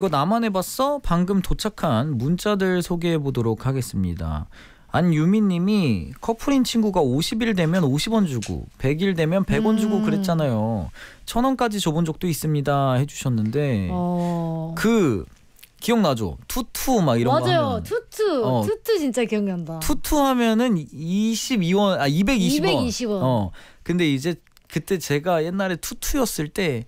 이거 나만 해봤어? 방금 도착한 문자들 소개해 보도록 하겠습니다. 안유미님이 커플인 친구가 50일 되면 50원 주고 100일 되면 100원 음. 주고 그랬잖아요. 천 원까지 줘본 적도 있습니다 해주셨는데 어. 그 기억나죠? 투투 막 이런 맞아요. 거 맞아요. 투투. 어. 투투 진짜 기억난다. 투투 하면은 22원 아 220원. 220원. 어. 근데 이제 그때 제가 옛날에 투투였을 때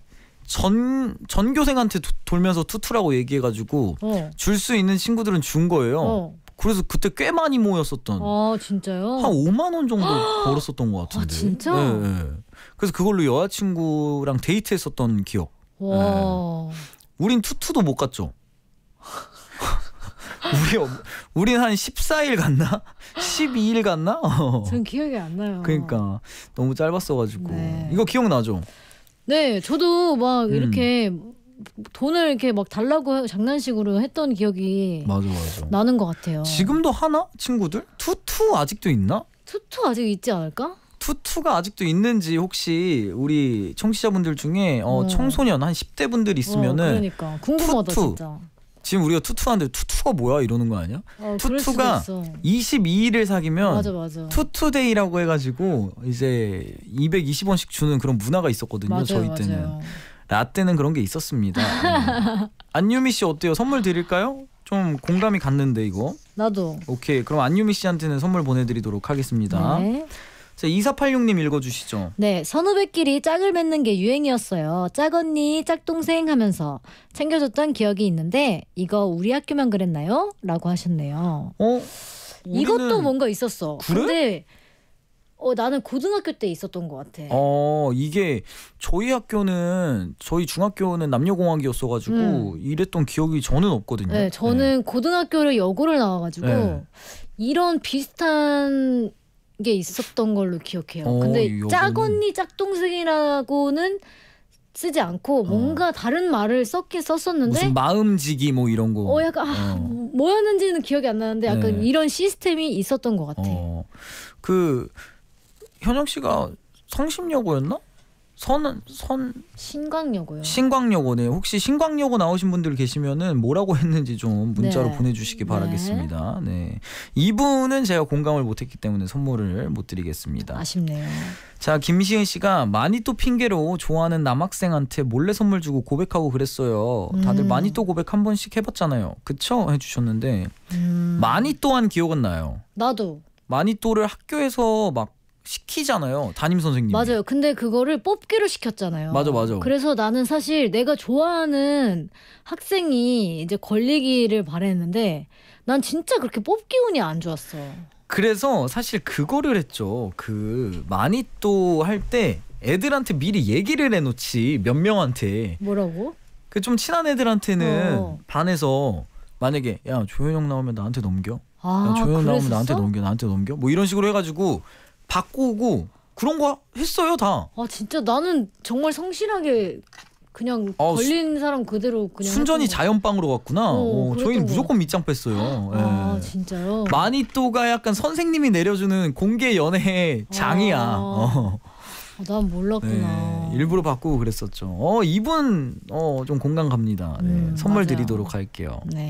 전 전교생한테 도, 돌면서 투투라고 얘기해가지고 어. 줄수 있는 친구들은 준 거예요. 어. 그래서 그때 꽤 많이 모였었던. 아 진짜요? 한 5만 원 정도 벌었었던 것 같은데. 아 진짜? 네, 네. 그래서 그걸로 여자친구랑 데이트했었던 기억. 와. 네. 우린 투투도 못 갔죠. 우리 우린 한 14일 갔나? 12일 갔나? 전 기억이 안 나요. 그러니까 너무 짧았어가지고 네. 이거 기억나죠? 네, 저도 막 음. 이렇게 돈을 이렇게 막 달라고 장난식으로 했던 기억이 맞아, 맞아. 나는 것 같아요. 지금도 하나 친구들 투투 아직도 있나? 투투 아직 있지 않을까? 투투가 아직도 있는지 혹시 우리 청취자분들 중에 어, 어. 청소년 한 10대 분들 어, 있으면은 어, 그러니까 궁금하다 투투. 진짜. 지금 우리가 투투한데 투투가 뭐야 이러는 거 아니야? 어, 투투가 22일을 사귀면 맞아, 맞아. 투투데이라고 해가지고 이제 220원씩 주는 그런 문화가 있었거든요 맞아요, 저희 때는 맞아요. 라떼는 그런 게 있었습니다 음. 안유미 씨 어때요? 선물 드릴까요? 좀 공감이 갔는데 이거 나도 오케이 그럼 안유미 씨한테는 선물 보내드리도록 하겠습니다 네. 자, 2486님 읽어주시죠. 네, 선후배끼리 짝을 맺는 게 유행이었어요. 짝언니, 짝동생 하면서 챙겨줬던 기억이 있는데 이거 우리 학교만 그랬나요? 라고 하셨네요. 어? 이것도 뭔가 있었어. 그래? 근데 어 나는 고등학교 때 있었던 것 같아. 어 이게 저희 학교는 저희 중학교는 남녀공학이었어가지고 음. 이랬던 기억이 저는 없거든요. 네, 저는 네. 고등학교를 여고를 나와가지고 네. 이런 비슷한 게 있었던 걸로 기억해요. 어, 근데 여기는... 짝언니 짝동생이라고는 쓰지 않고 어. 뭔가 어. 다른 말을 썼긴 썼었는데 무슨 마음지기 뭐 이런 거. 어 약간 아, 어. 뭐, 뭐였는지는 기억이 안 나는데 약간 네. 이런 시스템이 있었던 것 같아. 어. 그 현영 씨가 성심여고였나? 선, 선. 신광여고요. 신광여고네. 혹시 신광여고 나오신 분들 계시면은 뭐라고 했는지 좀 문자로 네. 보내주시기 네. 바라겠습니다. 네. 이분은 제가 공감을 못했기 때문에 선물을 못 드리겠습니다. 아쉽네요. 자, 김시은 씨가 많이 또 핑계로 좋아하는 남학생한테 몰래 선물 주고 고백하고 그랬어요. 다들 음. 많이 또 고백 한 번씩 해봤잖아요. 그쵸? 해주셨는데, 음. 많이 또한 기억은 나요. 나도. 많이 또를 학교에서 막 시키잖아요 담임 선생님 맞아요 근데 그거를 뽑기로 시켰잖아요 맞아 맞아 그래서 나는 사실 내가 좋아하는 학생이 이제 걸리기를 바랬는데 난 진짜 그렇게 뽑기 운이 안 좋았어 그래서 사실 그거를 했죠 그 많이 또 할 때 애들한테 미리 얘기를 해놓지 몇 명한테 뭐라고 그 좀 친한 애들한테는 어. 반에서 만약에 야 조현영 나오면 나한테 넘겨 아, 야, 조현 나오면 나한테 넘겨 나한테 넘겨 뭐 이런 식으로 해가지고 바꾸고 그런 거 했어요 다. 아 진짜 나는 정말 성실하게 그냥 아, 걸린 수, 사람 그대로 그냥 순전히 자연빵으로 갔구나. 어, 어, 저희는 무조건 밑장 뺐어요. 아 예. 진짜요? 마니또가 약간 선생님이 내려주는 공개 연애 아. 장이야. 어. 아, 어. 난 몰랐구나. 네, 일부러 바꾸고 그랬었죠. 어 이분 어 좀 공감 갑니다. 네, 음, 선물 맞아요. 드리도록 할게요. 네.